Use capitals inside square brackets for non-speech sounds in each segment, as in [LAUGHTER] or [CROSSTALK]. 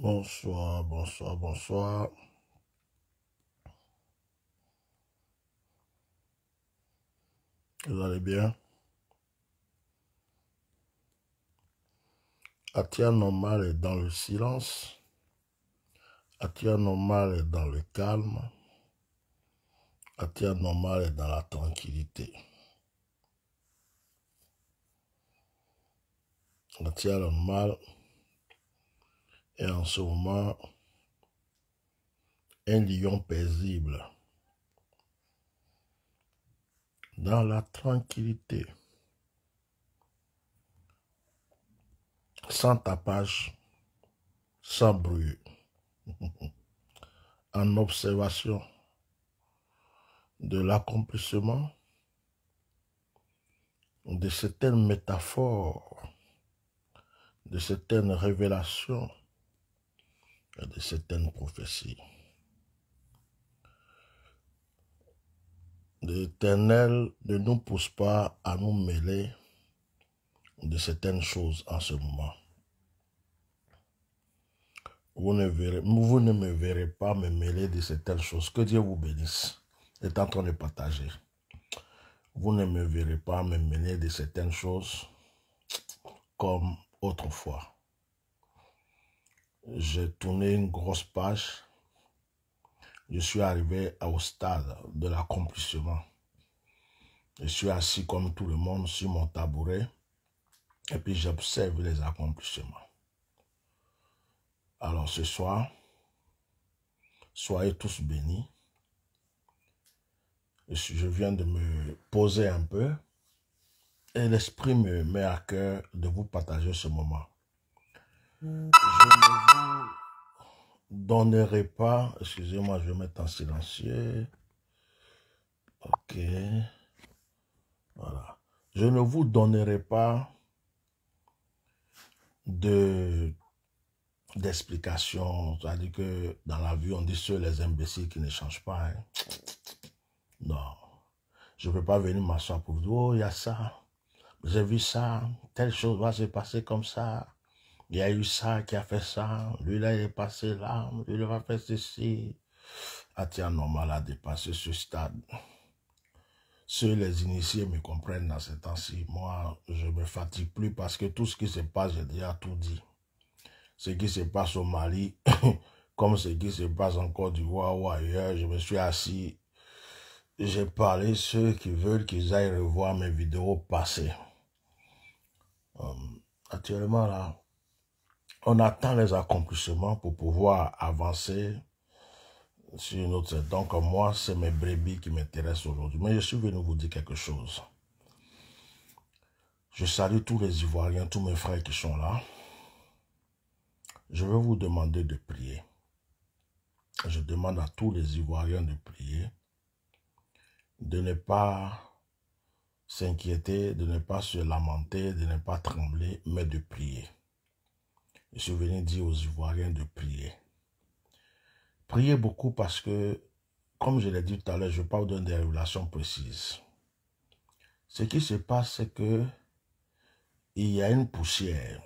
Bonsoir, bonsoir, bonsoir. Vous allez bien Atia normal est dans le silence. Atia normal est dans le calme. Atia normal est dans la tranquillité. Atia normal en ce moment un lion paisible dans la tranquillité, sans tapage, sans bruit, [LAUGHS] en observation de l'accomplissement de certaines métaphores, de certaines révélations de certaines prophéties. L'Éternel ne nous pousse pas à nous mêler de certaines choses en ce moment. Vous ne, me verrez pas me mêler de certaines choses. Que Dieu vous bénisse. Et en train de partager. Vous ne me verrez pas me mêler de certaines choses comme autrefois j'ai tourné une grosse page. Je suis arrivé au stade de l'accomplissement. Je suis assis comme tout le monde sur mon tabouret et puis j'observe les accomplissements. Alors ce soir, soyez tous bénis. Je viens de me poser un peu et l'Esprit me met à cœur de vous partager ce moment. Je ne vous donnerai pas... Excusez-moi, je vais mettre en silencieux. Ok. Voilà. Je ne vous donnerai pas de d'explication. C'est-à-dire que dans la vie, on dit ceux les imbéciles qui ne changent pas. Hein. Non. Je ne peux pas venir m'asseoir pour vous dire, oh, il y a ça. J'ai vu ça. Telle chose va se passer comme ça. Il y a eu ça qui a fait ça, lui là il est passé là, lui là va faire ceci. Ah, tiens, Normal à dépasser ce stade. Ceux les initiés me comprennent dans ces temps-ci. Moi, je me fatigue plus parce que tout ce qui se passe, j'ai déjà tout dit. Ce qui se passe au Mali, [COUGHS] comme ce qui se passe en Côte d'Ivoire ou ailleurs, je me suis assis. J'ai parlé ceux qui veulent qu'ils aillent revoir mes vidéos passées. Euh, actuellement, là, on attend les accomplissements pour pouvoir avancer sur une autre. Donc, moi, c'est mes brebis qui m'intéressent aujourd'hui. Mais je suis venu vous dire quelque chose. Je salue tous les Ivoiriens, tous mes frères qui sont là. Je veux vous demander de prier. Je demande à tous les Ivoiriens de prier, de ne pas s'inquiéter, de ne pas se lamenter, de ne pas trembler, mais de prier je venais dire aux Ivoiriens de prier. Priez beaucoup parce que, comme je l'ai dit tout à l'heure, je parle d'une des précise. Ce qui se passe, c'est que il y a une poussière.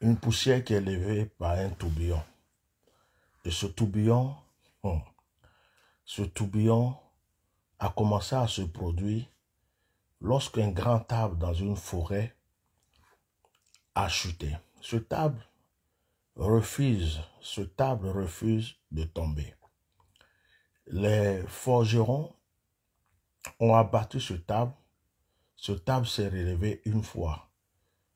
Une poussière qui est levée par un tourbillon. Et ce tourbillon, hum, ce tourbillon a commencé à se produire lorsqu'un grand arbre dans une forêt a chuté ce table refuse, ce table refuse de tomber. Les forgerons ont abattu ce table. Ce table s'est relevé une fois.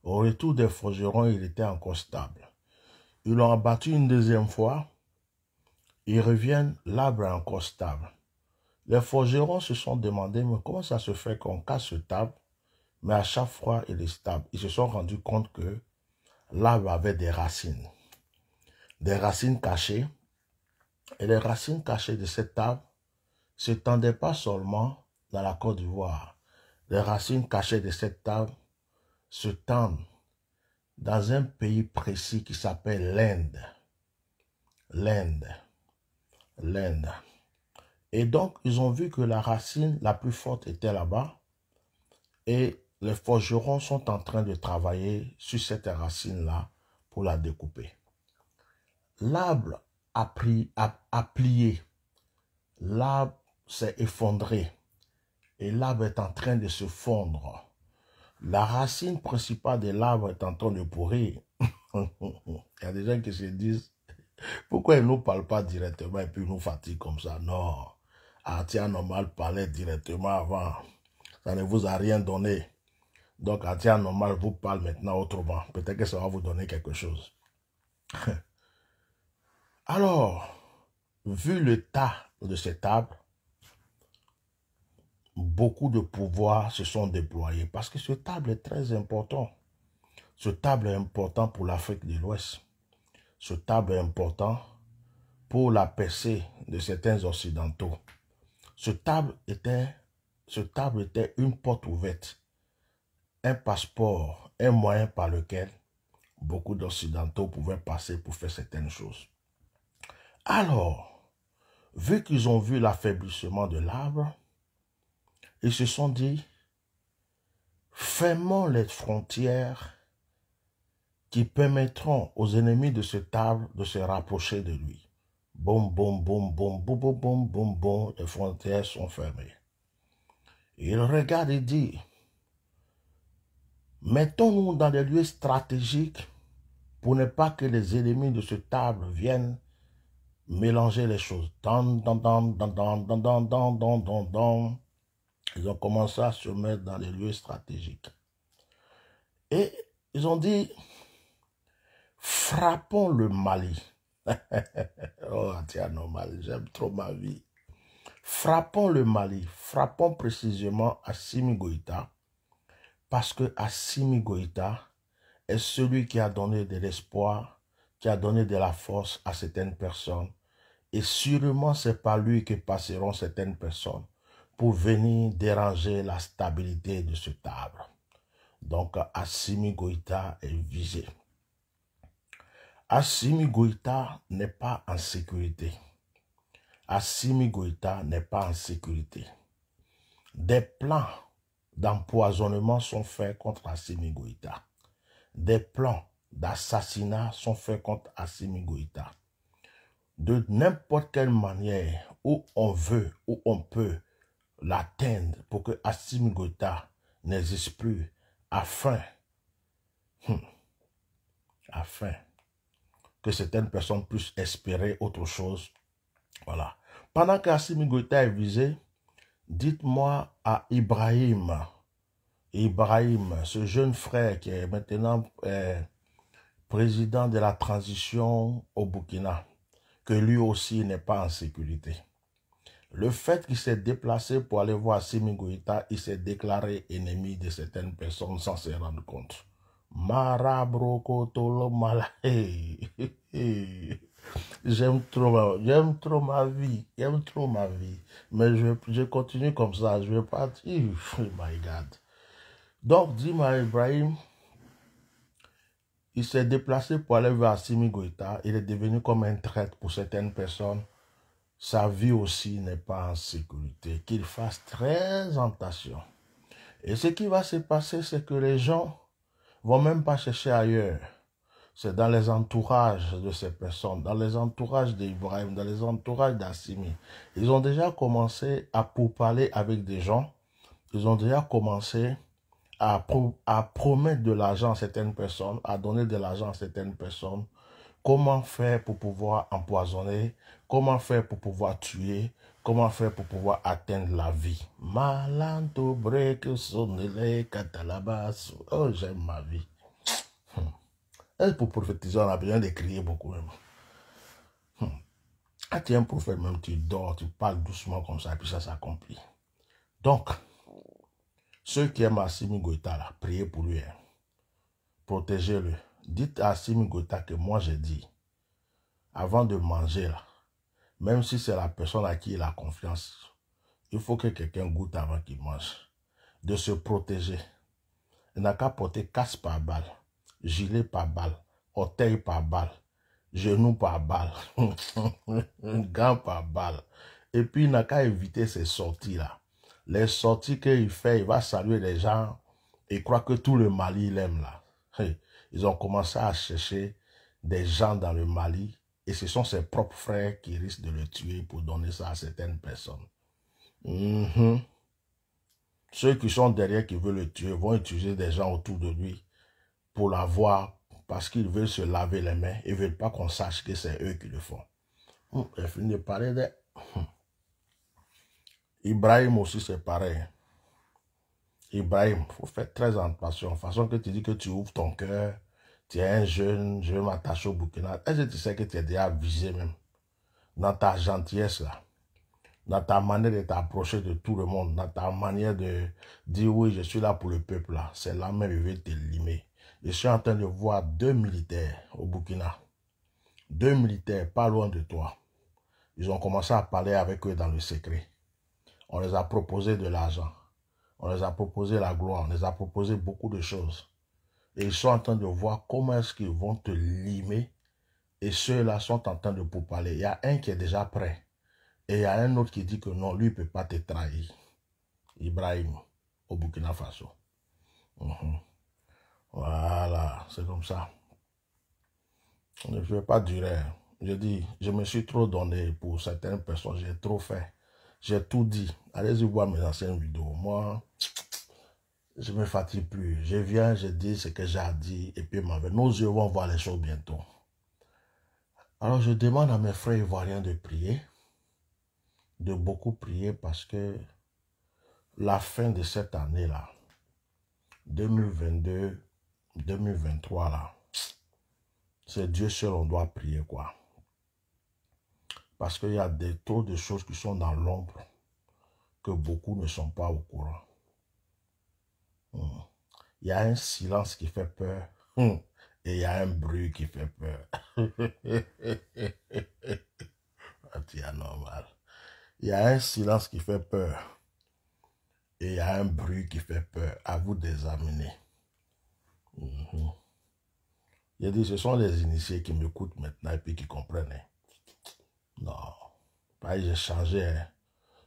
Au retour des forgerons, il était encore stable. Ils l'ont abattu une deuxième fois. Ils reviennent, l'arbre est encore stable. Les forgerons se sont demandé, mais comment ça se fait qu'on casse ce table Mais à chaque fois, il est stable. Ils se sont rendus compte que l'arbre avait des racines. Des racines cachées. Et les racines cachées de cet arbre ne tendaient pas seulement dans la Côte d'Ivoire. Les racines cachées de cet arbre se tendent dans un pays précis qui s'appelle l'Inde. L'Inde. L'Inde. Et donc, ils ont vu que la racine la plus forte était là-bas. Et les forgerons sont en train de travailler sur cette racine-là pour la découper. L'arbre a, plié, l'arbre s'est effondré et l'arbre est en train de se fondre. La racine principale de l'arbre est en train de pourrir. [LAUGHS] il y a des gens qui se disent, pourquoi ils ne nous parlent pas directement et puis nous fatiguent comme ça Non, Artia ah, normal parlait directement avant. Ça ne vous a rien donné. Donc, un normal vous parle maintenant autrement. Peut-être que ça va vous donner quelque chose. [LAUGHS] Alors, vu le tas de ces tables, beaucoup de pouvoirs se sont déployés parce que ce table est très important. Ce table est important pour l'Afrique de l'Ouest. Ce table est important pour la percée de certains occidentaux. Ce table était, ce table était une porte ouverte un passeport, un moyen par lequel beaucoup d'Occidentaux pouvaient passer pour faire certaines choses. Alors, vu qu'ils ont vu l'affaiblissement de l'arbre, ils se sont dit, fermons les frontières qui permettront aux ennemis de cette arbre de se rapprocher de lui. Boum, boum, boum, boum, boum, boum, boum, boum, les frontières sont fermées. Il regarde et dit, Mettons-nous dans des lieux stratégiques pour ne pas que les ennemis de ce table viennent mélanger les choses. ils ont commencé à se mettre dans les lieux stratégiques. Et ils ont dit, frappons le Mali. [LAUGHS] oh, tiens, non, Mali, j'aime trop ma vie. Frappons le Mali, frappons précisément à Goïta. Parce que Assimi Goïta est celui qui a donné de l'espoir, qui a donné de la force à certaines personnes. Et sûrement, c'est par lui que passeront certaines personnes pour venir déranger la stabilité de ce arbre. Donc, Assimi Goïta est visé. Assimi Goïta n'est pas en sécurité. Assimi Goïta n'est pas en sécurité. Des plans d'empoisonnement sont faits contre Assimi Goïta. Des plans d'assassinat sont faits contre Assimi Goïta. De n'importe quelle manière, où on veut, où on peut l'atteindre pour que Assimi Goïta n'existe plus, afin, hum, afin que certaines personnes puissent espérer autre chose. Voilà. Pendant Assimi Goïta est visé, dites-moi à Ibrahim, Ibrahim, ce jeune frère qui est maintenant euh, président de la transition au Burkina, que lui aussi n'est pas en sécurité. Le fait qu'il s'est déplacé pour aller voir Simi il s'est déclaré ennemi de certaines personnes sans se rendre compte. Marabroko [LAUGHS] J'aime trop ma, trop ma vie, j'aime trop ma vie. Mais je, je continue comme ça, je vais partir. [LAUGHS] Oh my God. Donc, Dima Ibrahim, il s'est déplacé pour aller vers Simi Goïta. Il est devenu comme un traître pour certaines personnes. Sa vie aussi n'est pas en sécurité. Qu'il fasse très attention. Et ce qui va se passer, c'est que les gens vont même pas chercher ailleurs c'est dans les entourages de ces personnes, dans les entourages d'Ibrahim, dans les entourages d'Assimi. Ils ont déjà commencé à pourparler avec des gens. Ils ont déjà commencé à, promettre de l'argent à certaines personnes, à donner de l'argent à certaines personnes. Comment faire pour pouvoir empoisonner Comment faire pour pouvoir tuer Comment faire pour pouvoir atteindre la vie Oh, j'aime ma vie. Et pour prophétiser, on a besoin de crier beaucoup même. Hmm. tu es un prophète, même tu dors, tu parles doucement comme ça, puis ça s'accomplit. Donc, ceux qui aiment Assimi Goïta, priez pour lui. Hein. Protégez-le. Dites à Assimi Goïta que moi j'ai dit, avant de manger, même si c'est la personne à qui il a confiance, il faut que quelqu'un goûte avant qu'il mange. De se protéger. Il n'a qu'à porter casse par balle gilet par balle, orteil par balle, genou pas balle, [LAUGHS] gant par balle. Et puis, il n'a qu'à éviter ces sorties-là. Les sorties qu'il fait, il va saluer les gens et croit que tout le Mali l'aime là. ils ont commencé à chercher des gens dans le Mali et ce sont ses propres frères qui risquent de le tuer pour donner ça à certaines personnes. Mhm. Ceux qui sont derrière qui veulent le tuer vont utiliser des gens autour de lui pour la voir, parce qu'ils veulent se laver les mains. Ils ne veulent pas qu'on sache que c'est eux qui le font. Hum, finit de parler hum. Ibrahim aussi, c'est pareil. Ibrahim, il faut faire très attention. De façon que tu dis que tu ouvres ton cœur, tu es un jeune, je vais m'attacher au Burkina. Est-ce que tu sais que tu es déjà visé même Dans ta gentillesse, là. Dans ta manière de t'approcher de tout le monde. Dans ta manière de dire oui, je suis là pour le peuple, là. C'est là même, il veut te limer. Je suis en train de voir deux militaires au Burkina. Deux militaires pas loin de toi. Ils ont commencé à parler avec eux dans le secret. On les a proposé de l'argent. On les a proposé la gloire. On les a proposé beaucoup de choses. Et ils sont en train de voir comment est-ce qu'ils vont te limer. Et ceux-là sont en train de parler. Il y a un qui est déjà prêt. Et il y a un autre qui dit que non, lui, ne peut pas te trahir. Ibrahim, au Burkina Faso. Mhm c'est comme ça. Je ne vais pas durer. Je dis, je me suis trop donné pour certaines personnes, j'ai trop fait. J'ai tout dit. Allez-y voir mes anciennes vidéos. Moi, je ne me fatigue plus. Je viens, je dis ce que j'ai dit, et puis nos yeux vont voir les choses bientôt. Alors je demande à mes frères ivoiriens de prier, de beaucoup prier parce que la fin de cette année-là, 2022, 2023 là, c'est Dieu seul on doit prier quoi. Parce qu'il y a des trop de choses qui sont dans l'ombre que beaucoup ne sont pas au courant. Hmm. Il y a un silence qui fait peur hmm. et il y a un bruit qui fait peur. [LAUGHS] Ah, il y a un silence qui fait peur et il y a un bruit qui fait peur. À vous d'examiner. Mhm. Il a dit, ce sont les initiés qui m'écoutent maintenant et puis qui comprennent. Hein. Non. pareil bah, j'ai changé. Hein.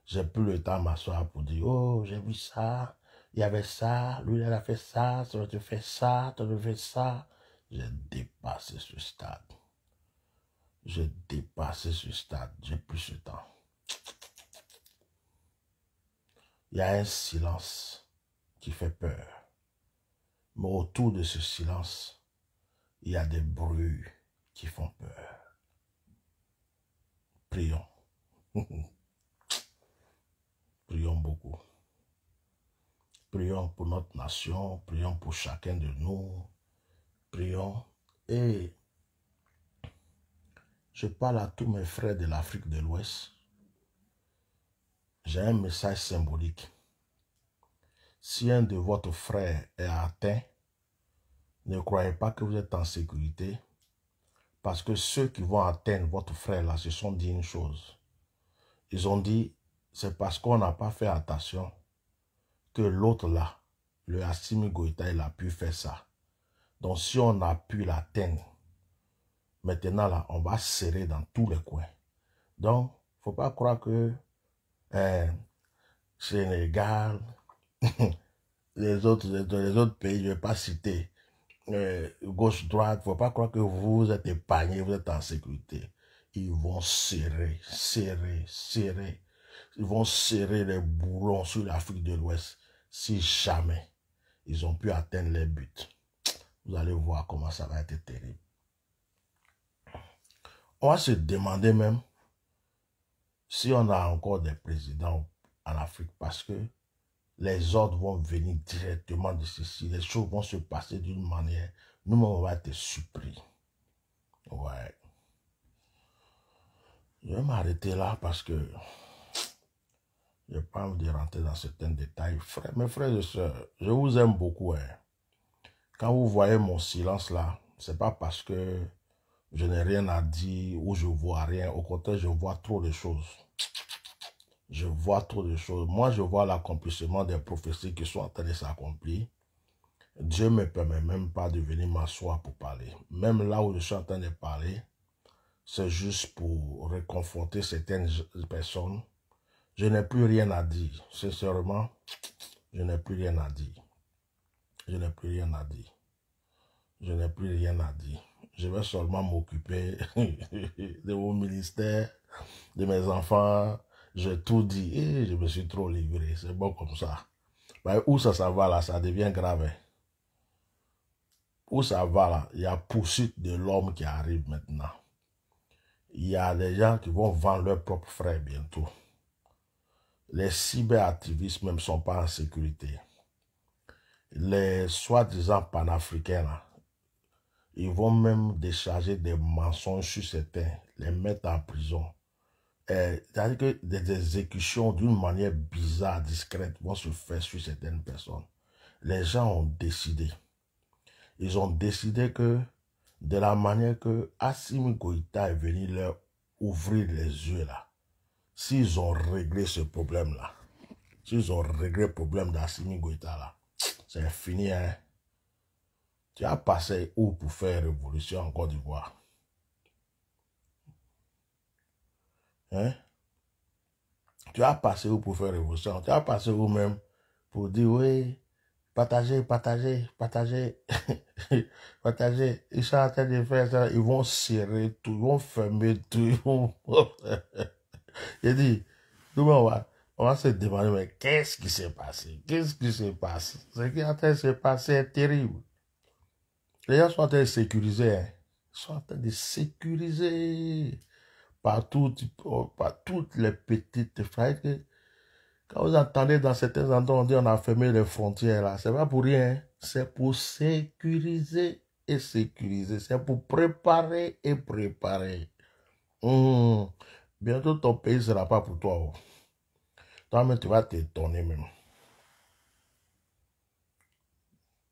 J'ai plus le temps à m'asseoir pour dire, oh, j'ai vu ça, il y avait ça, lui, il a fait ça, toi, tu fais ça, toi, tu fais ça. J'ai dépassé ce stade. J'ai dépassé ce stade. J'ai plus ce temps. Il y a un silence qui fait peur. Mais autour de ce silence, il y a des bruits qui font peur. Prions. [LAUGHS] Prions beaucoup. Prions pour notre nation, prions pour chacun de nous, prions. Et je parle à tous mes frères de l'Afrique de l'Ouest. J'ai un message symbolique. Si un de votre frère est atteint, ne croyez pas que vous êtes en sécurité, parce que ceux qui vont atteindre votre frère là se sont dit une chose. Ils ont dit, c'est parce qu'on n'a pas fait attention que l'autre là, le Hassimi Goïta, il a pu faire ça. Donc si on a pu l'atteindre, maintenant là, on va serrer dans tous les coins. Donc, faut pas croire que hein, Sénégal, les autres, les autres pays, je ne vais pas citer, euh, gauche-droite, il ne faut pas croire que vous êtes épargné, vous êtes en sécurité. Ils vont serrer, serrer, serrer. Ils vont serrer les boulons sur l'Afrique de l'Ouest si jamais ils ont pu atteindre les buts. Vous allez voir comment ça va être terrible. On va se demander même si on a encore des présidents en Afrique parce que les ordres vont venir directement de ceci. Les choses vont se passer d'une manière. Nous, on va être surpris. Ouais. Je vais m'arrêter là parce que je n'ai pas envie de rentrer dans certains détails. Frères, mes frères et sœurs, je vous aime beaucoup. Hein. Quand vous voyez mon silence là, c'est pas parce que je n'ai rien à dire ou je vois rien. Au contraire, je vois trop de choses je vois trop de choses. Moi, je vois l'accomplissement des prophéties qui sont en train de s'accomplir. Dieu ne me permet même pas de venir m'asseoir pour parler. Même là où je suis en train de parler, c'est juste pour réconforter certaines personnes. Je n'ai plus rien à dire. Sincèrement, je n'ai plus rien à dire. Je n'ai plus rien à dire. Je n'ai plus rien à dire. Je vais seulement m'occuper [LAUGHS] de mon ministère, de mes enfants, j'ai tout dit, et eh, je me suis trop livré, c'est bon comme ça. Mais où ça, ça va là, ça devient grave. Hein. Où ça va là, il y a poursuite de l'homme qui arrive maintenant. Il y a des gens qui vont vendre leurs propres frères bientôt. Les cyberactivistes même ne sont pas en sécurité. Les soi-disant panafricains, ils vont même décharger des mensonges sur certains, les mettre en prison euh, c'est-à-dire que des exécutions d'une manière bizarre, discrète, vont se faire sur certaines personnes. Les gens ont décidé. Ils ont décidé que, de la manière que Assimi Goïta est venu leur ouvrir les yeux là, s'ils ont réglé ce problème là, s'ils ont réglé le problème d'Assimi Goïta là, c'est fini hein. Tu as passé où pour faire révolution en Côte d'Ivoire? Hein? Tu as passé où pour faire révolution Tu as passé où même pour dire oui, partagez, partagez, partagez, [LAUGHS] partagez. Ils sont en train de faire ça, ils vont serrer tout, ils vont fermer tout, ils vont. [LAUGHS] dit, nous on va, on va se demander, mais qu'est-ce qui s'est passé Qu'est-ce qui s'est passé Ce qui est en train de se passer est terrible. Les gens sont en train de sécuriser. Hein. Ils sont en train de sécuriser par, oh, par toutes les petites failles. Quand vous entendez dans certains endroits, on dit on a fermé les frontières là. C'est pas pour rien. Hein. C'est pour sécuriser et sécuriser. C'est pour préparer et préparer. Hum. Bientôt ton pays sera pas pour toi. Oh. Toi-même, tu vas t'étonner même.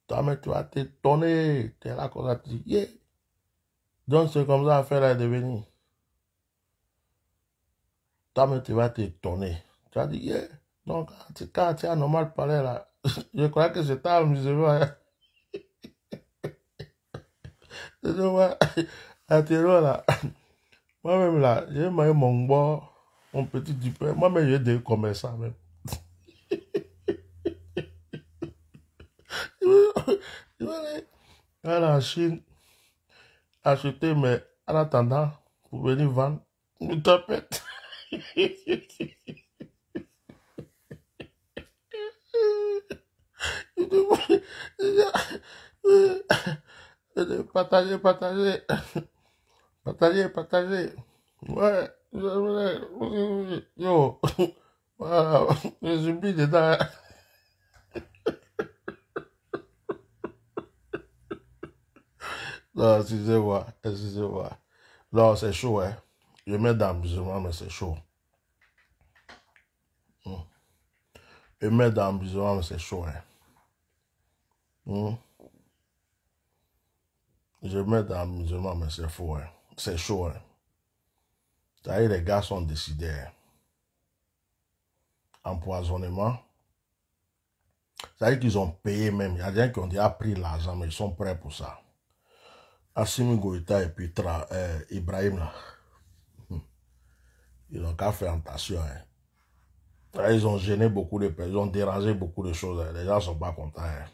Toi-même, tu vas t'étonner. Tu es là comme tu dis, Donc, c'est comme ça à faire la devenir toi-même, tu vas t'étonner. Tu vas dire, yeah. donc, quand tu as normal parlé, là, [LAUGHS] je crois que c'était amusement. Tu vois, [LAUGHS] [LAUGHS] à là, moi-même là, j'ai mis mon bois, mon petit dupin. Moi-même, j'ai des commerçants même. Tu vois, aller en Chine, acheter, mais en attendant, pour venir vendre, une tapette. Partagez, partagez. Ouais. Yo. Je suis dedans. Non, c'est chaud, hein. Je mets dans mais c'est chaud. Hein. Hmm? Je mets dans le mais c'est chaud. Hein. Je mets dans le musulman mais c'est faux. Hein. C'est chaud. Hein. que les gars sont décidés. Hein. Empoisonnement. C'est-à-dire qu'ils ont payé même. Il y a des gens qui ont déjà pris l'argent, mais ils sont prêts pour ça. Assimi Goïta et Petra, euh, Ibrahim, là. Hmm. Ils n'ont qu'à faire attention. Hein ils ont gêné beaucoup de personnes, ils ont dérangé beaucoup de choses. Hein. Les gens sont pas contents. Hein.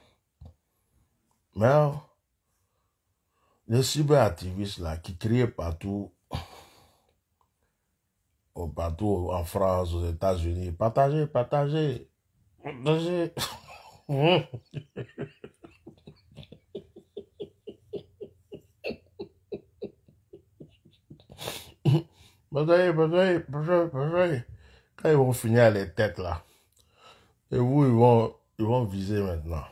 Mais les cyberactivistes là qui criaient partout, partout en France, aux États-Unis, partagez, partagez, partagez. [LAUGHS] partagez, partagez, partagez. Quand ils vont finir les têtes là, et vous, ils vont, ils viser maintenant.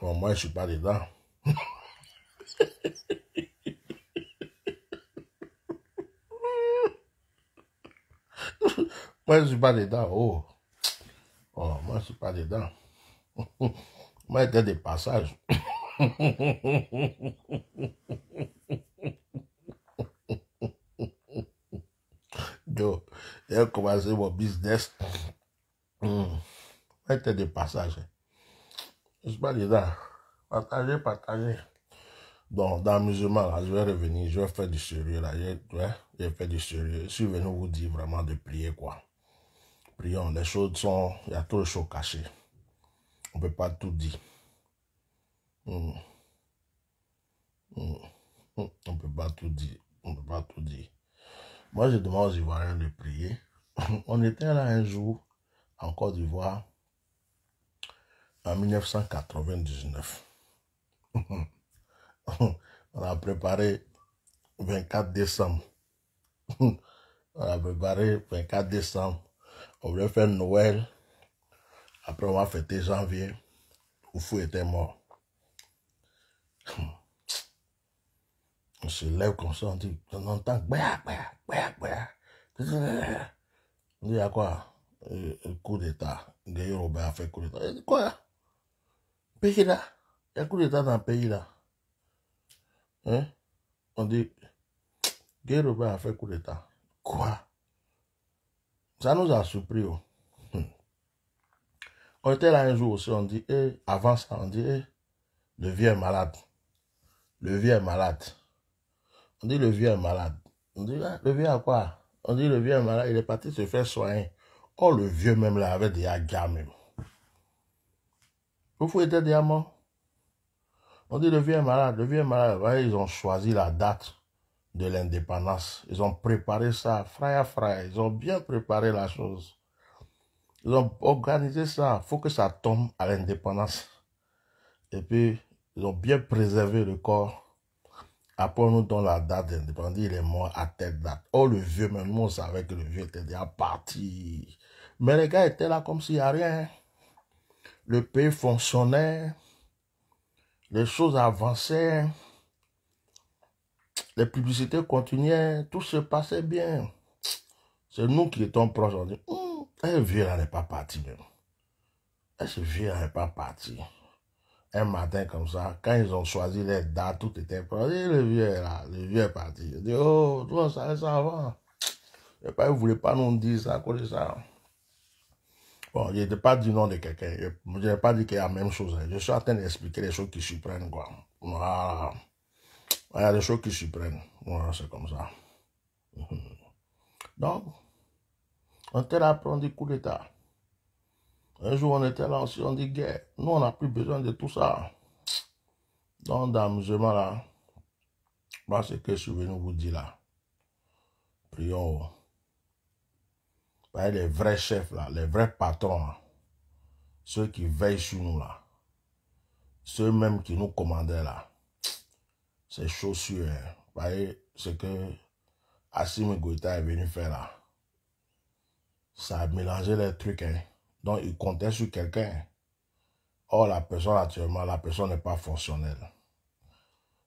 moi, je suis pas dedans. [LAUGHS] moi, je suis pas dedans. oh, oh moi, je suis pas dedans. [LAUGHS] moi, j'étais des passages. [LAUGHS] yo, elle commencé mon business. Hum. C'était des passages. Je suis pas là. Partager, partager. Donc, dans le musulman, je vais revenir, je vais faire du sérieux, là, je, je vais faire du sérieux. Je suis venu vous dire vraiment de prier, quoi. Prions, les choses sont, il y a trop de choses cachées. On peut pas tout dire. On ne hmm. hmm. hmm. On peut pas tout dire. On ne peut pas tout dire. Moi, je demande aux Ivoiriens de prier. [LAUGHS] On était là un jour en Côte d'Ivoire en 1999. [LAUGHS] On a préparé 24 décembre. [LAUGHS] On a préparé 24 décembre. On voulait faire Noël. Après, on va fêter janvier. Oufou était mort. On se lève comme ça, on dit, on entend, bah, bah, bah, On dit, a quoi Un euh, euh, coup d'État. Gayo Robert a fait coup d'État. Quoi Pays là Il y a coup d'État dans le pays là. Hein On dit, Gayo Robert a fait coup d'État. Quoi Ça nous a surpris. Oh. Hum. On était là un jour aussi, on dit, eh, avant ça, on dit, eh, le vieux malade. Le vieux malade. On dit le vieux est malade. On dit ah, le vieux à quoi On dit le vieux est malade, il est parti se faire soigner. Oh, le vieux même là avait déjà gars Vous pouvez être déjà On dit le vieux est malade, le vieux est malade. ils ont choisi la date de l'indépendance. Ils ont préparé ça, frère, à frère Ils ont bien préparé la chose. Ils ont organisé ça. Il faut que ça tombe à l'indépendance. Et puis, ils ont bien préservé le corps après, nous la date d'indépendance. Il est mort à telle date. Oh, le vieux, même on savait que le vieux était déjà parti. Mais les gars étaient là comme s'il n'y a rien. Le pays fonctionnait. Les choses avançaient. Les publicités continuaient. Tout se passait bien. C'est nous qui étions proches. On dit, hum, eh, vieux, n'est pas parti. Même. Eh, ce vieux, n'est pas parti un matin comme ça, quand ils ont choisi les dates, tout était prêt. le vieux est là, le vieux est parti. Je dis, oh, toi, ça, ça va. Et pas, ne voulaient pas nous dire ça, quoi, ça. Bon, je n'ai pas dit le nom de quelqu'un. Je n'ai pas dit qu'il y a la même chose. Je suis en train d'expliquer les choses qui surprennent, quoi. Voilà. Il y a des choses qui surprennent. c'est comme ça. [LAUGHS] Donc, on te appris du coup d'État. Un jour, on était là, aussi, on dit, guerre, nous, on n'a plus besoin de tout ça. Donc, d'amusement, là, bah, ce que je suis venu vous dire là. Prions. voyez, les vrais chefs, là, les vrais patrons, ceux qui veillent sur nous, là, ceux même qui nous commandaient, là, ces chaussures, hein. ce que Assim Goïta est venu faire là. Ça a mélangé les trucs, hein. Donc, il comptaient sur quelqu'un. Or, la personne actuellement, la personne n'est pas fonctionnelle.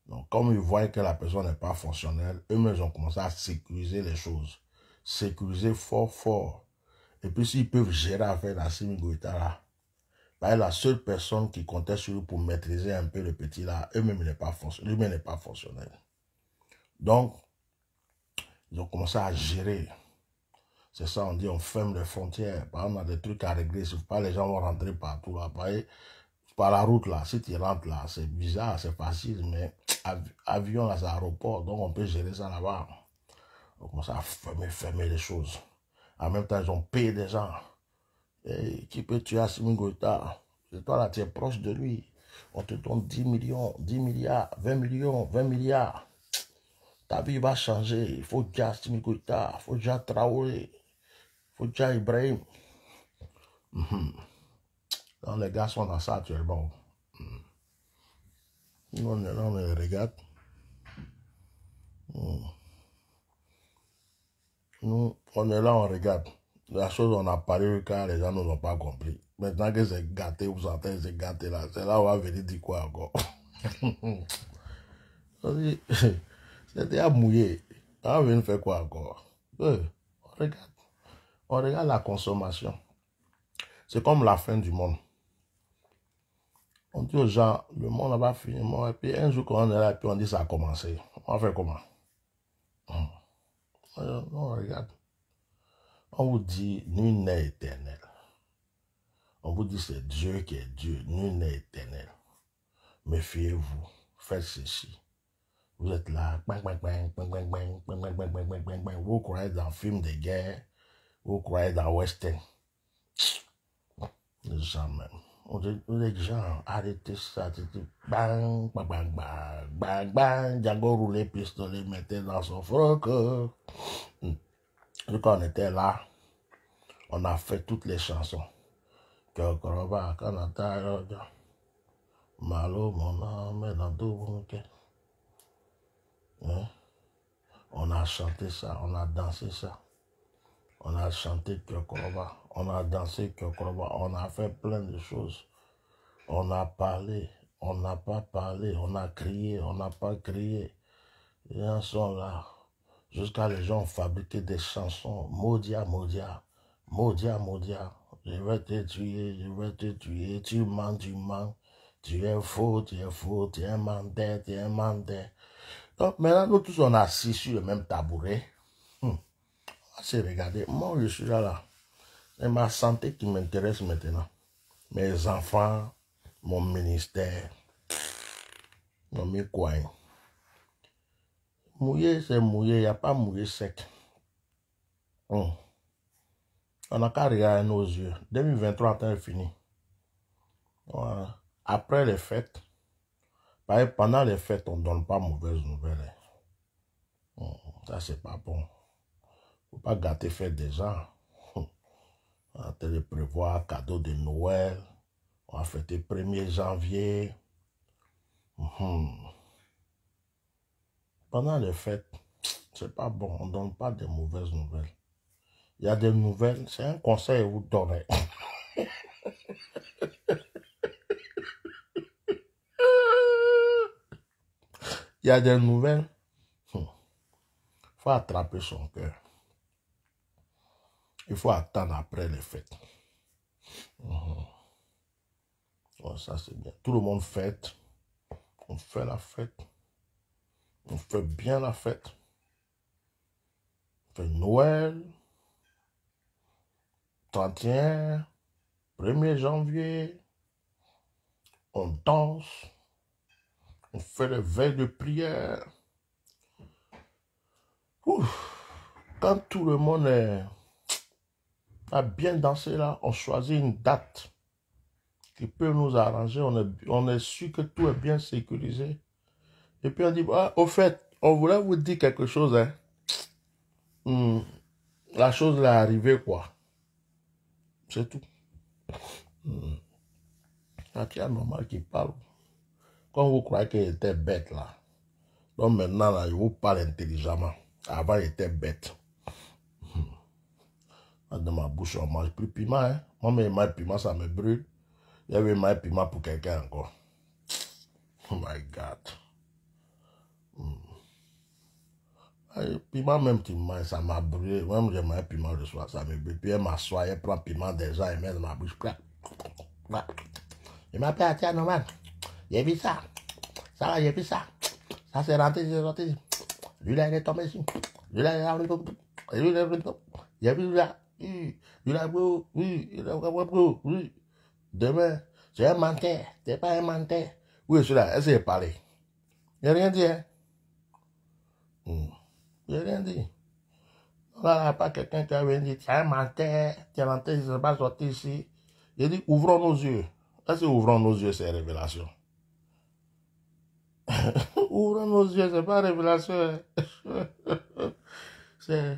Donc, comme ils voyaient que la personne n'est pas fonctionnelle, eux-mêmes ont commencé à sécuriser les choses. Sécuriser fort, fort. Et puis, s'ils peuvent gérer avec la Simigouita là, la seule personne qui comptait sur eux pour maîtriser un peu le petit là, eux-mêmes n'est pas fonctionnel. Lui-même n'est pas fonctionnel. Donc, ils ont commencé à gérer. C'est ça, on dit, on ferme les frontières. Par exemple, on a des trucs à régler. Si pas, les gens vont rentrer partout Par, la route là, si tu rentres là, c'est bizarre, c'est facile, mais avion à l'aéroport donc on peut gérer ça là-bas. On commence à fermer, fermer les choses. En même temps, ils ont payé des gens. Et qui peut tuer à Goïta toi là, tu es proche de lui. On te donne 10 millions, 10 milliards, 20 millions, 20 milliards. Ta vie va changer. Il faut déjà il faut déjà Traoré. Oja Ibrahim. Mm -hmm. les gars sont dans ça actuellement. Mm. Mm-hmm. Non, non, on regarde. Mm-hmm. Nous, on est là, on regarde. La chose, on a parlé car les gens ne l'ont pas compris. Maintenant que c'est gâté, vous entendez, c'est gâté là. C'est là où on va venir dire quoi encore. [LAUGHS] [LAUGHS] C'était à mouiller. On va venir faire quoi encore? Euh, on regarde. On regarde la consommation. C'est comme la fin du monde. On dit aux gens, le monde va finir, et puis un jour on est là, et puis on dit ça a commencé. On fait comment On regarde. On vous dit, nul n'est éternel. On vous dit, c'est Dieu qui est Dieu, nul n'est éternel. Méfiez-vous, faites ceci. Vous êtes là, vous croyez dans un film de guerre, vous croyez dans Western. Hein. Jamais. Hein. On dit, gens, arrêtez ça. Bang, bang, bang, bang, bang, bang. Django roulait pistolet, mettait dans son froc. Euh. Hmm. Quand on était là, on a fait toutes les chansons. Que Koroba, Kanata, Malo, mon âme, dans tout hein? On a chanté ça, on a dansé ça. On a chanté Kyokoroba, on a dansé Kyokoroba, on a fait plein de choses. On a parlé, on n'a pas parlé, on a crié, on n'a pas crié. Les gens sont là, jusqu'à les gens fabriquer des chansons. Maudia, Maudia, Maudia, Maudia, je vais te tuer, je vais te tuer, tu mens, tu mens, tu es faux, tu es faux, tu es mandat, tu es menteur. Donc maintenant, nous tous, on est assis sur le même tabouret c'est regarder, moi je suis là, là. c'est ma santé qui m'intéresse maintenant. Mes enfants, mon ministère, mon quoi mouillé c'est mouillé il n'y a pas mouillé sec. Hum. On n'a qu'à regarder nos yeux. 2023 est fini. Après les fêtes, pendant les fêtes, on ne donne pas mauvaise nouvelle. nouvelles hein. hum, Ça, c'est pas bon faut pas gâter fait des gens. [LAUGHS] On te prévoir cadeau de Noël. On a fêter 1er janvier. Mhm. Pendant les fêtes, c'est pas bon. On donne pas de mauvaises nouvelles. Il y a des nouvelles. C'est un conseil vous donner. [LAUGHS] Il y a des nouvelles. Hmm. Faut attraper son cœur. Il faut attendre après les fêtes. Oh, oh, ça c'est bien. Tout le monde fête. On fait la fête. On fait bien la fête. On fait Noël. 31. 1er janvier. On danse. On fait les veilles de prière. Ouf. Quand tout le monde est a bien dansé là, on choisit une date qui peut nous arranger, on est, on sûr que tout est bien sécurisé. Et puis on dit, ah, au fait, on voulait vous dire quelque chose, hein. Hmm. la chose est arrivée, quoi. C'est tout. Hmm. a un normal qui parle. Quand vous croyez qu'il était bête, là, donc maintenant, là, il vous parle intelligemment. Avant, il était bête. Dans ma bouche, on mange plus piment. Hein? Moi, mais mailles piment, ça me brûle. Il y avait mailles piment pour quelqu'un encore. Oh my God. Mm. Piment, même tu manges, ça m'a brûlé. Même j'ai mangé piment le soir, ça me brûle. Puis elle m'assoit, elle prend piment déjà, et met dans ma bouche. Je m'appelle Atia Norman. J'ai vu ça. Ça va, j'ai vu ça. Ça s'est rentré, c'est rentré. Lui là, il est tombé ici. Lui là, il est tombé. Lui là, il est tombé. J'ai vu là oui, il a beau, oui, il a beau, oui. Demain, c'est un menteur, t'es pas un menteur. Oui, là essayez de parler. Il a rien dit, hein. Il hmm. n'y a rien dit. Là, il pas quelqu'un qui avait dit, t'es un menteur, t'es un menteur, il ne pas sorti ici. Il a dit, ouvrons nos yeux. Est-ce ouvrons nos yeux, c'est révélation? [LAUGHS] ouvrons nos yeux, c'est pas révélation. Hein? [LAUGHS] c'est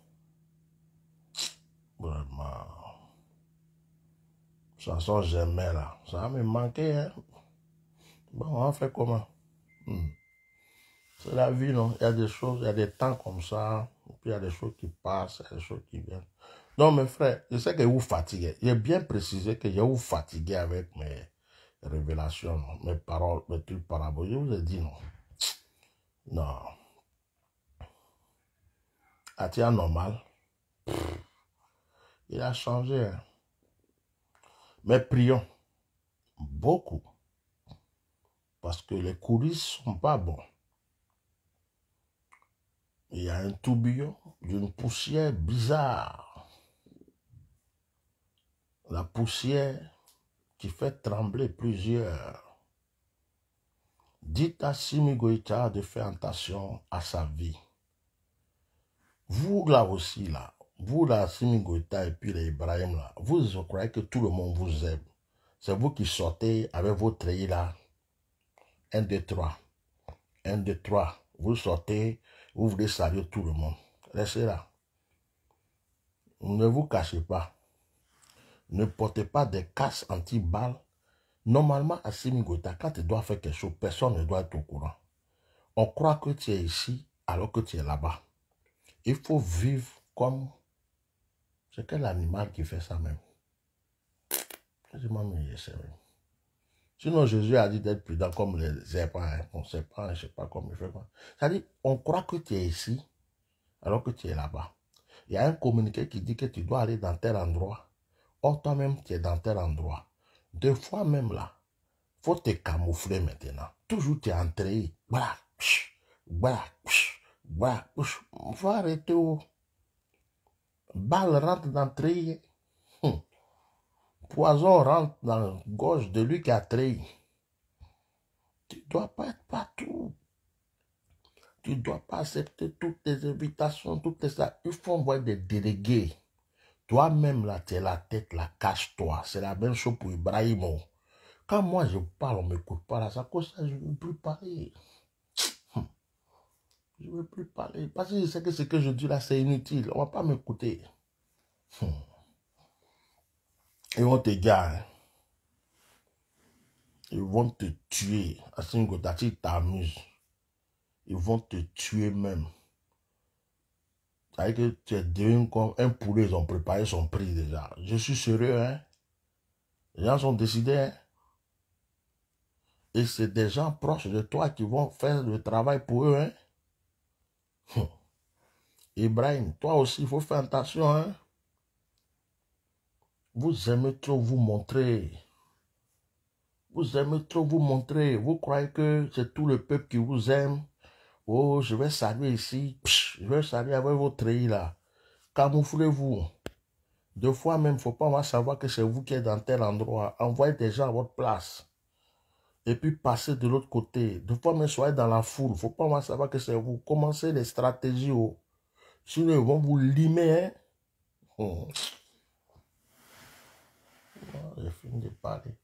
vraiment Chanson j'aimais là. Ça me manquer hein. Bon, on fait comment hmm. C'est la vie, non Il y a des choses, il y a des temps comme ça. puis il y a des choses qui passent, il y a des choses qui viennent. Non, mes frères, je sais que vous fatiguez. J'ai bien précisé que je vous fatigué avec mes révélations, mes paroles, mes trucs paraboles. Je vous ai dit non. Non. À ah, normal. Il a changé. Hein. Mais prions beaucoup. Parce que les coulisses sont pas bons. Il y a un tourbillon d'une poussière bizarre. La poussière qui fait trembler plusieurs. Dites à Simi Goïta de faire attention à sa vie. Vous là aussi, là, vous là, Simi et puis les Ibrahim là, vous, croyez que tout le monde vous aime. C'est vous qui sortez avec vos treillis là. Un, deux, trois. Un, deux, trois. Vous sortez, vous voulez saluer tout le monde. Restez là. Ne vous cachez pas. Ne portez pas des casques anti-balles. Normalement, à Simigota, quand tu dois faire quelque chose, personne ne doit être au courant. On croit que tu es ici alors que tu es là-bas. Il faut vivre comme c'est quel animal qui fait ça même Quasiment Sinon, Jésus a dit d'être prudent comme les serpents. On sait pas, je ne sais pas comment il fait. C'est-à-dire, on croit que tu es ici, alors que tu es là-bas. Il y a un communiqué qui dit que tu dois aller dans tel endroit. Or, toi-même, tu es dans tel endroit. Deux fois même là, Il faut te camoufler maintenant. Toujours tu es entré. Voilà, voilà, voilà. Faut arrêter. Oh. Balle hum. rentre dans le Poison rentre dans la gorge de lui qui a Tu dois pas être partout. Tu dois pas accepter toutes tes invitations, toutes les... Il faut envoyer des délégués. Toi-même, là, tu la tête, la cache-toi. C'est la même chose pour Ibrahimo. Quand moi, je parle, on ne m'écoute pas, là, ça cause ça, je ne peux plus parler. Je ne veux plus parler. Parce que je sais que ce que je dis là, c'est inutile. On ne va pas m'écouter. Hmm. Ils vont te t'égare. Ils vont te tuer. Asingotati t'amuse. Ils vont te tuer même. Tu sais que tu es devenu comme un poulet, ils ont préparé son prix déjà. Je suis sérieux, hein. Les gens sont décidés, hein? Et c'est des gens proches de toi qui vont faire le travail pour eux, hein. Ibrahim, toi aussi, il faut faire attention. Hein? Vous aimez trop vous montrer. Vous aimez trop vous montrer. Vous croyez que c'est tout le peuple qui vous aime. Oh, je vais saluer ici. je vais saluer avec votre pays là. Camouflez-vous. Deux fois même, faut pas savoir que c'est vous qui êtes dans tel endroit. Envoyez des gens à votre place et puis passer de l'autre côté. De pas me soyez dans la foule. Faut pas savoir que c'est vous. Commencez les stratégies. Oh. Sinon, ils vont vous limer. Hein. Hmm. Ah, j'ai fini de parler.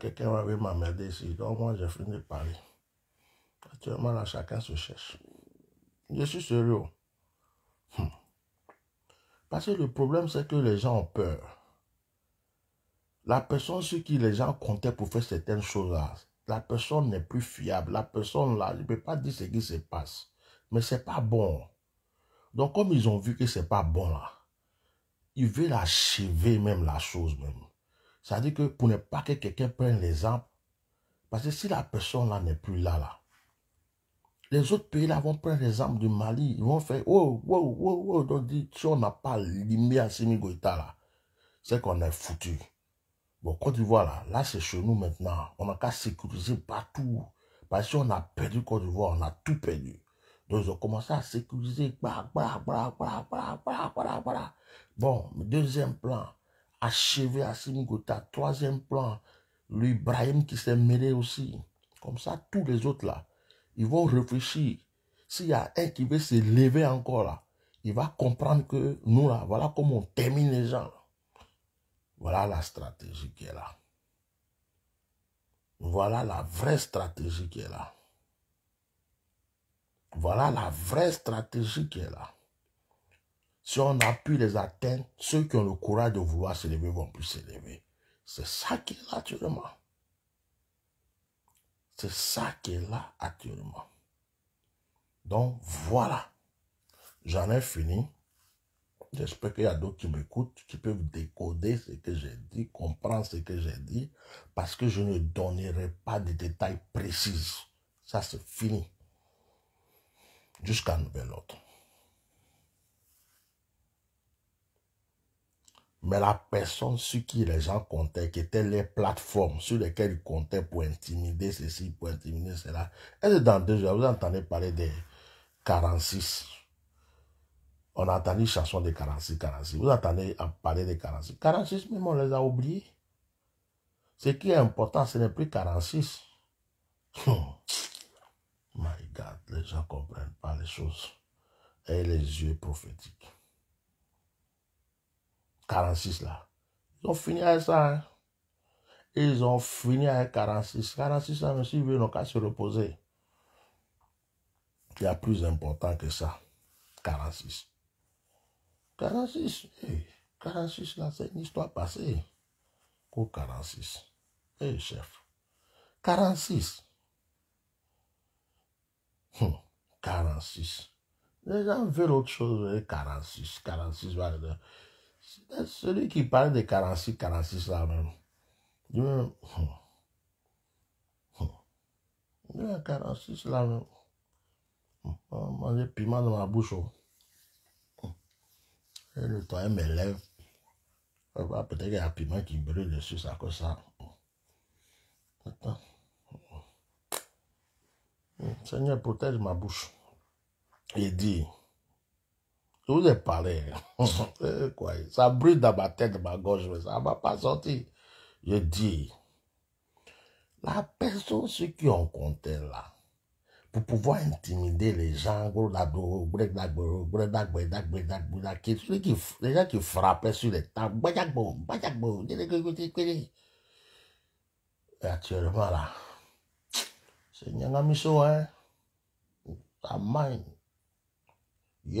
quelqu'un va m'emmerder ici. Donc, moi, j'ai fini de parler. Actuellement, là, chacun se cherche. Je suis sérieux. Hmm. Parce que le problème, c'est que les gens ont peur. La personne sur qui les gens comptaient pour faire certaines choses-là, la personne n'est plus fiable. La personne là, je ne peux pas dire ce qui se passe. Mais ce n'est pas bon. Donc comme ils ont vu que ce n'est pas bon là, ils veulent achever même la chose même. C'est-à-dire que pour ne pas que quelqu'un prenne l'exemple, parce que si la personne là n'est plus là là, les autres pays là vont prendre l'exemple du Mali, ils vont faire oh oh oh oh, oh donc si on n'a pas limé à Goïta là, c'est qu'on est foutu. Bon, Côte d'Ivoire, là, là c'est chez nous maintenant. On n'a qu'à sécuriser partout. Parce qu'on a perdu Côte d'Ivoire, on a tout perdu. Donc, ils ont commencé à sécuriser. Bon, deuxième plan, achever à Simigota. Troisième plan, Lui, Ibrahim, qui s'est mêlé aussi. Comme ça, tous les autres, là, ils vont réfléchir. S'il y a un qui veut se lever encore, là, il va comprendre que nous, là, voilà comment on termine les gens. Voilà la stratégie qui est là. Voilà la vraie stratégie qui est là. Voilà la vraie stratégie qui est là. Si on a pu les atteindre, ceux qui ont le courage de vouloir s'élever vont plus s'élever. C'est ça qui est là actuellement. C'est ça qui est là actuellement. Donc voilà. J'en ai fini. J'espère qu'il y a d'autres qui m'écoutent, qui peuvent décoder ce que j'ai dit, comprendre ce que j'ai dit, parce que je ne donnerai pas de détails précis. Ça, c'est fini. Jusqu'à nouvel ordre. Mais la personne sur qui les gens comptaient, qui étaient les plateformes sur lesquelles ils comptaient pour intimider ceci, pour intimider cela, elle est dans deux Vous entendez parler des 46 on a entendu chanson de 46, 46. Vous entendez parler de 46. 46 même, on les a oubliés. Ce qui est important, ce n'est plus 46. My God, les gens ne comprennent pas les choses. Et les yeux prophétiques. 46 là. Ils ont fini avec ça. Hein. Ils ont fini avec 46. 46 là, monsieur, ils n'ont qu'à se reposer. Il y a plus important que ça. 46. 46, 46 là, c'est une histoire passée. Pour 46. Hé chef. 46. 46. Hmm, Les gens veulent autre chose, 46, 46, voilà. Celui qui parle de 46, 46 là même. Hmm, hmm. Il hum, hum, 46 là même. On mange piment dans ma bouche. Oh. Et le temps, me lève. Peut-être qu'il y a un piment qui brûle dessus, ça comme ça. Attends. Mm. Seigneur, protège ma bouche. Il dit, je vous ai parlé. [LAUGHS] Eh, ça brûle dans ma tête, ma gorge, mais ça ne va pas sortir. Je dis, la personne, ceux qui ont compté là, pour pouvoir intimider les gens, les gens qui frappaient sur les tables. Et actuellement, là, c'est Nyangamiso, hein? Ta main. [LAUGHS]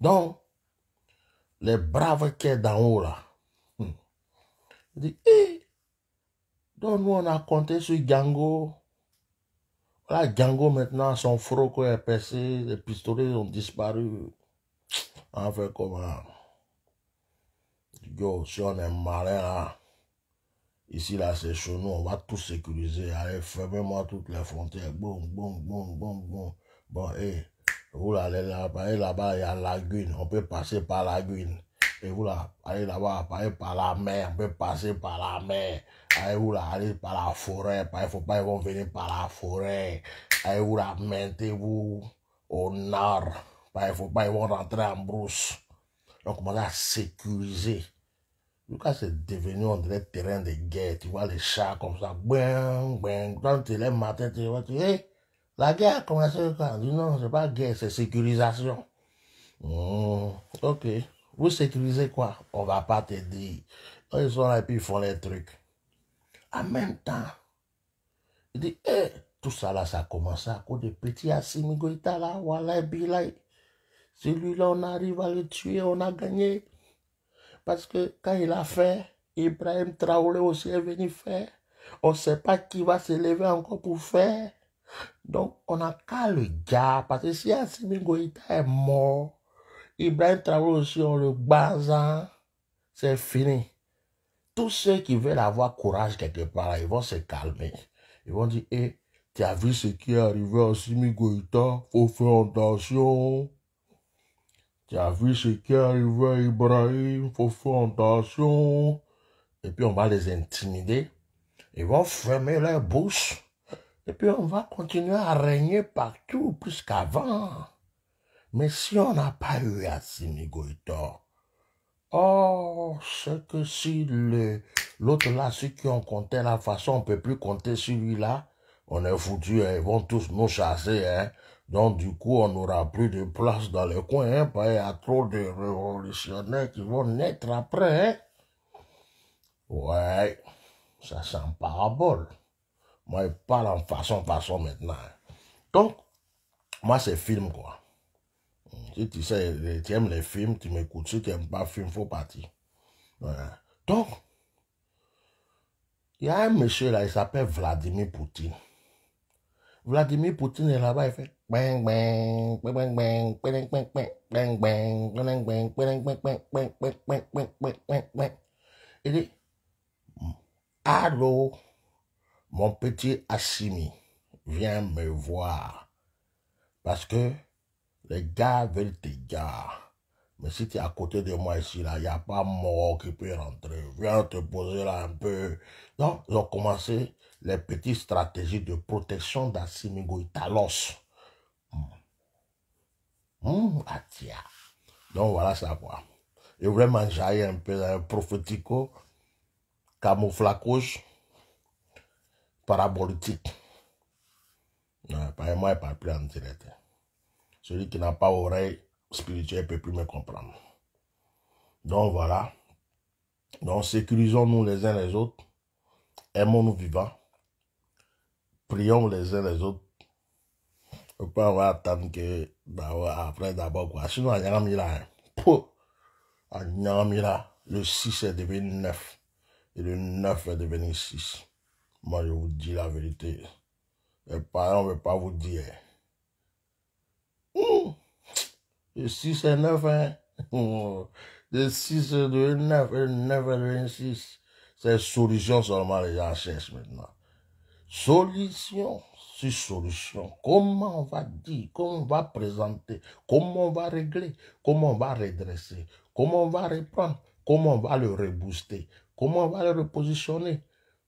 Donc, les braves qui sont d'en haut, là, [LAUGHS] ils disent, hé eh, donc nous, on a compté sur Gango. Là, Gango, maintenant, son froc est percé, les pistolets ont disparu. fait comment Yo, si on est malin, là, ici, là, c'est chez nous, on va tout sécuriser. Allez, fermez-moi toutes les frontières. Bon, bon, bon, bon, bon. Bon, hé, hey, vous allez là-bas, eh, là il y a lagune. On peut passer par la lagune. Et vous là, allez là-bas, allez par la mer, on peut passer par la mer. Allez vous là, allez par la forêt, il faut pas, ils vont venir par la forêt. Allez vous là, mettez-vous au nord. il faut pas, ils vont rentrer en brousse. Donc, on à sécuriser. Lucas c'est devenu, un terrain de guerre. Tu vois les chats comme ça. bang bang Quand tu lèves matin, tu vois, tu dis, la guerre a commencé quand? Non, c'est pas guerre, c'est sécurisation. Mmh, ok. Vous sécurisez quoi On va pas te dire. Ils sont là et puis ils font les trucs. En même temps, il dit, eh, tout ça là, ça commencé à cause de petits Assimigoïta là, voilà, Bilay. Celui-là, on arrive à le tuer, on a gagné. Parce que quand il a fait, Ibrahim Traoré aussi est venu faire. On ne sait pas qui va se lever encore pour faire. Donc, on n'a qu'à le gars, parce que si est mort, Ibrahim travaille aussi, on le bazin, hein. c'est fini. Tous ceux qui veulent avoir courage quelque part, ils vont se calmer. Ils vont dire, hé, eh, tu as vu ce qui est arrivé à Simi Goïta, faut faire attention. Tu as vu ce qui est arrivé à Ibrahim, faut faire attention. Et puis on va les intimider. Ils vont fermer leur bouche. Et puis on va continuer à régner partout plus qu'avant. Mais si on n'a pas eu assez oh, c'est que si l'autre là, ceux qui ont compté la façon, on peut plus compter celui-là, on est foutu, hein, ils vont tous nous chasser, hein. Donc, du coup, on n'aura plus de place dans le coin, hein, parce y a trop de révolutionnaires qui vont naître après, hein. Ouais, ça sent parabole. Moi, je parle en façon, façon maintenant. Hein. Donc, moi, c'est film, quoi tu, sais, tu aimes les films, tu m'écoutes. Si tu n'aimes pas les films, faut partir. Donc, il y a un monsieur là, il s'appelle Vladimir Poutine. Vladimir Poutine est là-bas, il fait Il dit Allô, mon petit Assimi, viens me voir. Parce que les gars veulent tes gars. Mais si tu es à côté de moi ici, là, il n'y a pas mort qui peut rentrer. Viens te poser là un peu. Donc, ils ont commencé les petites stratégies de protection d'Assimigo Italos. Mmh. Donc, voilà ça, quoi. Et vraiment, j'ai un peu un hein. prophético, camouflacouche, parabolitique. Non, pas moi, pas plus en direct. Celui qui n'a pas oreille spirituelle ne peut plus me comprendre. Donc voilà. Donc sécurisons-nous les uns les autres. Aimons-nous vivants. Prions les uns les autres. On ne on pas attendre que bah, après d'abord quoi. Sinon, à a hein. à Nyagamila, le 6 est devenu 9. Et le 9 est devenu 6. Moi, je vous dis la vérité. Mes parents ne veulent pas vous dire. Le 6 et 9, hein? 6 et le 9 et 9 26. C'est solution seulement les gens maintenant. Solution c'est solution. Comment on va dire, comment on va présenter, comment on va régler, comment on va redresser, comment on va reprendre, comment on va le rebooster, comment on va le repositionner.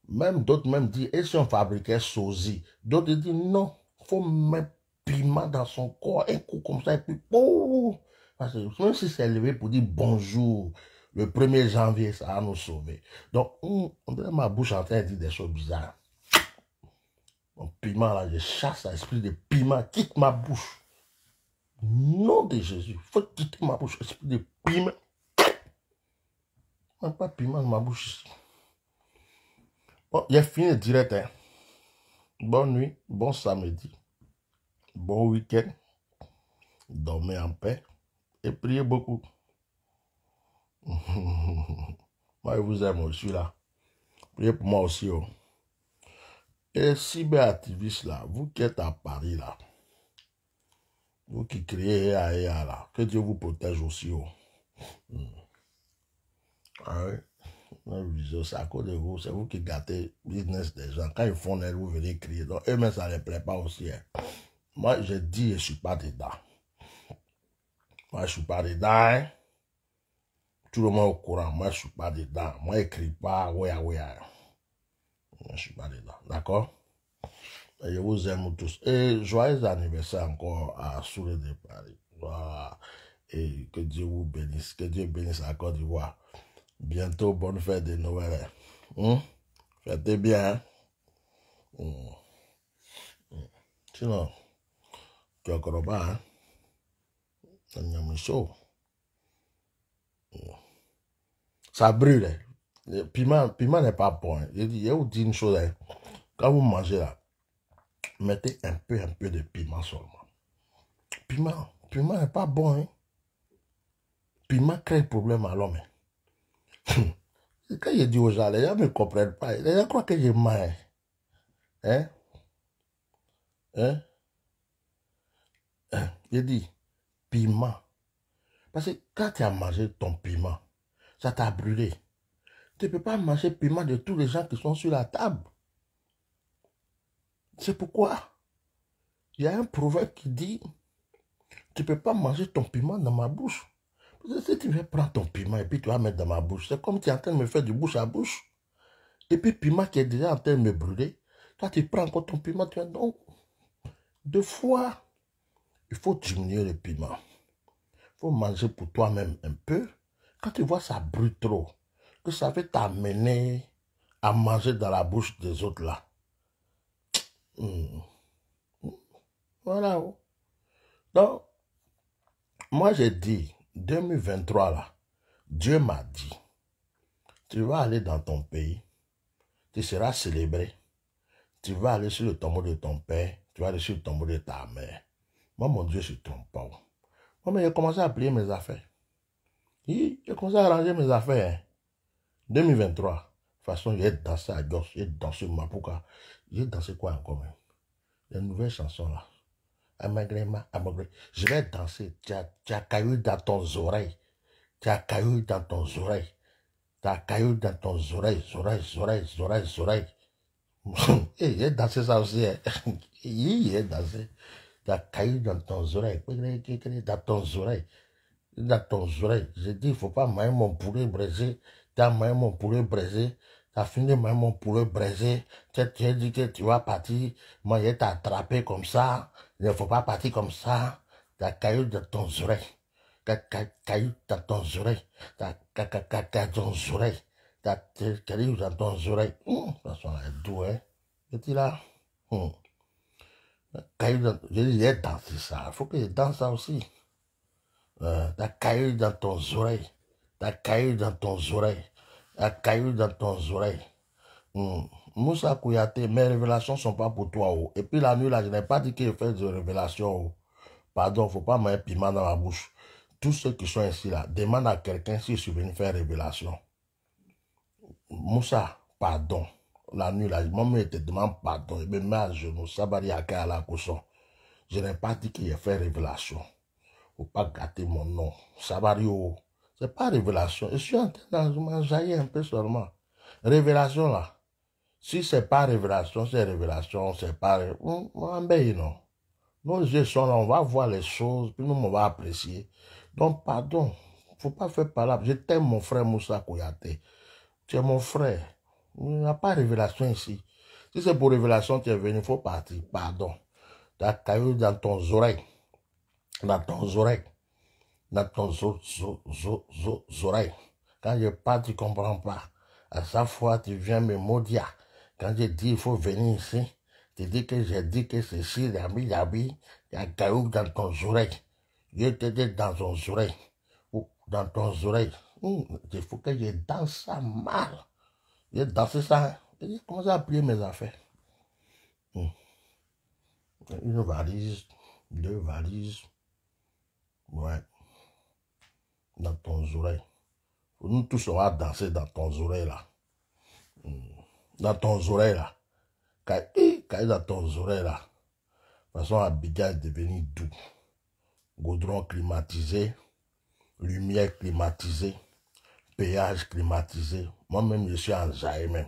Même d'autres même disent, et si on fabriquait sosie D'autres disent, non, faut même piment dans son corps, un coup comme ça, et puis, bon! parce que même si c'est levé pour dire bonjour, le 1er janvier, ça va nous sauver. Donc, on, hmm, on dirait ma bouche en train de dire des choses bizarres. Mon piment, là, je chasse l'esprit de piment, quitte ma bouche. Nom de Jésus, faut quitter ma bouche, esprit de piment. Même pas piment dans ma bouche. Bon, il est fini direct. Hein. Bonne nuit, bon samedi. Bon week-end. Dormez en paix. Et priez beaucoup. [LAUGHS] moi, je vous aime, je là. Priez pour moi aussi. Oh. Et cyberactiviste, là, vous qui êtes à Paris, là, vous qui créez à là, que Dieu vous protège aussi. Oh. Hmm. Ah oui. C'est à cause de vous, c'est vous qui gâtez le business des gens. Quand ils font l'air, vous venez crier. Donc, eux-mêmes, ça ne les plaît pas aussi. Hein. Moi, j'ai dit, je ne suis pas dedans. Moi, je ne suis pas dedans. Hein. Tout le monde au courant. Moi, je ne suis pas dedans. Moi, je n'écris pas. Ouais, ouais, Je ne suis pas dedans. D'accord Je vous aime tous. Et joyeux anniversaire encore à Souré de Paris. Et que Dieu vous bénisse. Que Dieu bénisse la Côte d'Ivoire. Bientôt, bonne fête de Noël. Hein. Hmm? Faites bien. Hein. Hmm. Hmm. Sinon, pas hein ça brûle le piment piment n'est pas bon je, je vous dis une chose hein. quand vous mangez là mettez un peu un peu de piment seulement piment piment n'est pas bon hein. Eh. piment crée problème à l'homme hein. [LAUGHS] quand je dis aux gens les gens ne comprennent pas eh. les gens croient que j'ai mal, hein hein il dit, piment. Parce que quand tu as mangé ton piment, ça t'a brûlé. Tu ne peux pas manger piment de tous les gens qui sont sur la table. C'est pourquoi il y a un proverbe qui dit, tu ne peux pas manger ton piment dans ma bouche. Parce que si tu veux prendre ton piment et puis tu vas mettre dans ma bouche, c'est comme tu es en train de me faire du bouche à bouche. Et puis piment qui est déjà en train de me brûler, toi tu prends encore ton piment, tu as donc deux fois il faut diminuer le piment. Il faut manger pour toi-même un peu. Quand tu vois ça brûle trop, que ça va t'amener à manger dans la bouche des autres là. Hmm. Hmm. Voilà. Donc, moi j'ai dit, 2023 là, Dieu m'a dit, tu vas aller dans ton pays, tu seras célébré, tu vas aller sur le tombeau de ton père, tu vas aller sur le tombeau de ta mère. Moi, mon Dieu, je ne trompe pas. Moi, mais j'ai commencé à plier mes affaires. J'ai commencé à ranger mes affaires. 2023. Hein. De toute façon, j'ai dansé à Dios, j'ai dansé Mapuka. J'ai dansé quoi encore même une nouvelle chanson là. Je vais danser. Tu as, tu caillou dans ton oreille. Tu as caillou dans ton oreille. Tu as caillou dans ton oreille, oreille, oreille, oreille, oreille. [LAUGHS] Et eh, j'ai dansé ça aussi. Hein. [LAUGHS] j'ai dansé. Ça a caillou dans ton oreille. Dans ton oreille. Dans ton oreille. J'ai dit, il ne faut pas manger mon poulet brisé. Tu as mangé mon poulet brisé. Tu as fini manger mon poulet brisé. Tu as dit que tu vas partir. Moi, je t'ai attrapé comme ça. Il ne faut pas partir comme ça. Tu as caillou dans ton oreille. Caillou dans ton oreille. Tu as ton oreille. t'as t'as dans ton oreille. façon, hum, ça, est doux, hein. Et là. Je dis, il est dansé ça. Il faut que je danse ça aussi. Euh, t'as caillou dans ton oreille. T'as caillou dans ton oreille. T'as caillou dans ton oreille. Hmm. Moussa Kouyaté, mes révélations sont pas pour toi. Oh. Et puis la nuit, là, je n'ai pas dit qu'il je des révélations. Oh. Pardon, faut pas mettre piment dans la bouche. Tous ceux qui sont ici, là, demande à quelqu'un si je suis venu faire révélation. Moussa, pardon la nuit, là, mon je te demande pardon. Eh je me mets à genoux. à la Je n'ai pas dit qu'il ait fait révélation. Faut pas gâter mon nom. sabario C'est pas révélation. Je suis en train de m'enjailler un peu seulement. Révélation, là. Si c'est pas révélation, c'est révélation, c'est pas, on non. Nos yeux sont on va voir les choses, puis nous, on va apprécier. Donc, pardon. Faut pas faire par là. Je t'aime, mon frère Moussa Kouyaté. Tu es mon frère. Il n'y a pas de révélation ici. Si c'est pour révélation que tu es venu, il faut partir. Pardon. Tu as caillou dans ton oreille. Dans ton oreille. Dans ton oreille. Quand je parle, tu ne comprends pas. À chaque fois, tu viens me maudire. Quand je dis qu'il faut venir ici, tu dis que j'ai dit que ceci, l'ami, l'ami, il y a caillou dans ton oreille. Je te dit dans ton oreille. Ou dans ton oreille. Hmm, il faut que je danse ça mal. J'ai dansé ça. J'ai commencé à plier mes affaires. Hmm. Une valise, deux valises. Ouais. Dans ton oreille. Nous tous, on va danser dans ton oreille là. Hmm. Dans ton oreille là. Quand il est dans ton oreille là. De toute façon, Abidjan est devenu doux. Gaudron climatisé. Lumière climatisée péage climatisé. Moi-même, je suis en même.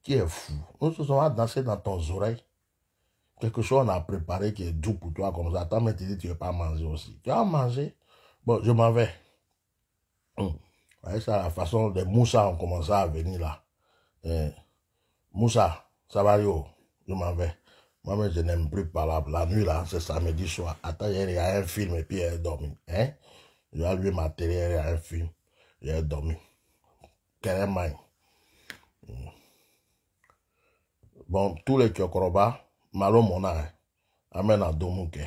Qui est fou Nous se sont à danser dans ton oreille. Quelque chose on a préparé qui est doux pour toi comme ça. Attends, mais tu dis tu veux pas manger aussi. Tu as mangé Bon, je m'en vais. c'est hum. ça, la façon de Moussa ont commencé à venir là. Hein. Moussa, ça va, yo, je m'en vais. Moi-même, je n'aime plus parler. La nuit, là, c'est samedi soir. Attends, il y a un film et puis elle dort. Hein? Je vais allumer ma un film. ya domi kɛlɛ man ɲi bɔn tous les cɛkɔrɔba malo mɔna an bɛna kɛ